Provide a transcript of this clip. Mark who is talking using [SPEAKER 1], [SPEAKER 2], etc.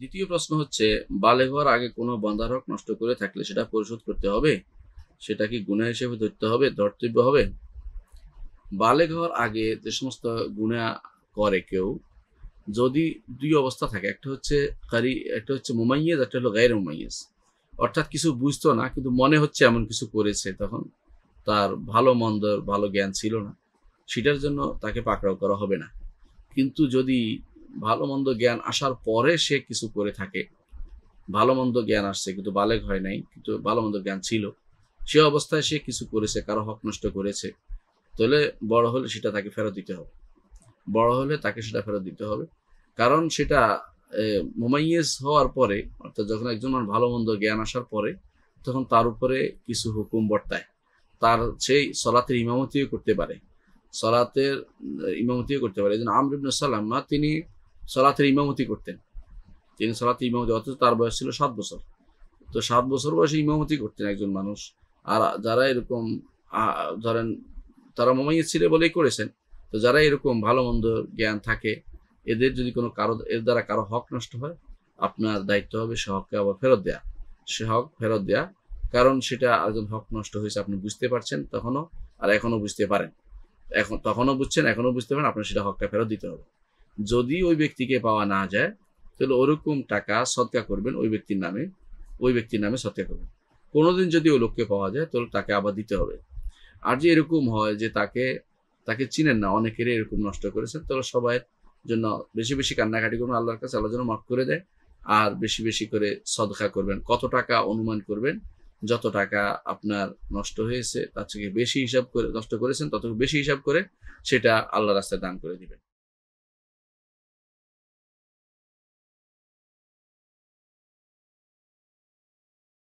[SPEAKER 1] দ্বিতীয় প্রশ্ন হচ্ছে বালে হওয়ার আগে কোনো বন্ধারক নষ্ট করে থাকলে সেটা পরিশোধ করতে হবে সেটা কি গুণা হিসেবে ধরতে হবে ধর্তব্য হবে বালে হওয়ার আগে যে সমস্ত গুণা করে কেউ যদি দুই অবস্থা থাকে একটা হচ্ছে কারি একটা হচ্ছে মোমাইয়েজ একটা হলো গায়ের মোমাইয়েজ অর্থাৎ কিছু বুঝতো না কিন্তু মনে হচ্ছে এমন কিছু করেছে তখন তার ভালো মন্দ ভালো জ্ঞান ছিল না সেটার জন্য তাকে পাকড়াও করা হবে না কিন্তু যদি ভালো মন্দ জ্ঞান আসার পরে সে কিছু করে থাকে ভালো মন্দ জ্ঞান আসছে কিন্তু বালেক হয় নাই কিন্তু ভালো মন্দ জ্ঞান ছিল সে অবস্থায় সে কিছু করেছে কারো হক নষ্ট করেছে তাহলে বড় হলে সেটা তাকে ফেরত দিতে হবে বড় হলে তাকে সেটা ফেরত দিতে হবে কারণ সেটা মোমাইয়েজ হওয়ার পরে অর্থাৎ যখন একজন ভালো মন্দ জ্ঞান আসার পরে তখন তার উপরে কিছু হুকুম বর্তায় তার সেই সলাতের ইমামতিও করতে পারে সলাতের ইমামতিও করতে পারে যেন আমরিবনুল সাল্লাম তিনি সলাতের ইমামতি করতেন তিনি সলাতে ইমামতি অথচ তার বয়স ছিল সাত বছর তো সাত বছর বয়সে ইমামতি করতেন একজন মানুষ আর যারা এরকম ধরেন তারা মোমাইয়া ছিল বলেই করেছেন তো যারা এরকম ভালো মন্দ জ্ঞান থাকে এদের যদি কোনো কারো এর দ্বারা কারো হক নষ্ট হয় আপনার দায়িত্ব হবে সে হককে আবার ফেরত দেয়া সে হক ফেরত দেয়া কারণ সেটা একজন হক নষ্ট হয়েছে আপনি বুঝতে পারছেন তখনও আর এখনও বুঝতে পারেন এখন তখনও বুঝছেন এখনও বুঝতে পারেন আপনার সেটা হকটা ফেরত দিতে হবে যদি ওই ব্যক্তিকে পাওয়া না যায় তাহলে ওরকম টাকা সৎকা করবেন ওই ব্যক্তির নামে ওই ব্যক্তির নামে সৎকা করবেন কোনোদিন যদি ওই লোককে পাওয়া যায় তাহলে তাকে আবার দিতে হবে আর যে এরকম হয় যে তাকে তাকে চিনেন না অনেকেরই এরকম নষ্ট করেছেন তাহলে সবাই জন্য বেশি বেশি কান্নাকাটি করবেন আল্লাহর কাছে আল্লাহ যেন মাফ করে দেয় আর বেশি বেশি করে সদকা করবেন কত টাকা অনুমান করবেন যত টাকা আপনার নষ্ট হয়েছে তার থেকে বেশি হিসাব করে নষ্ট করেছেন তত বেশি হিসাব করে সেটা আল্লাহ রাস্তায় দান করে দিবেন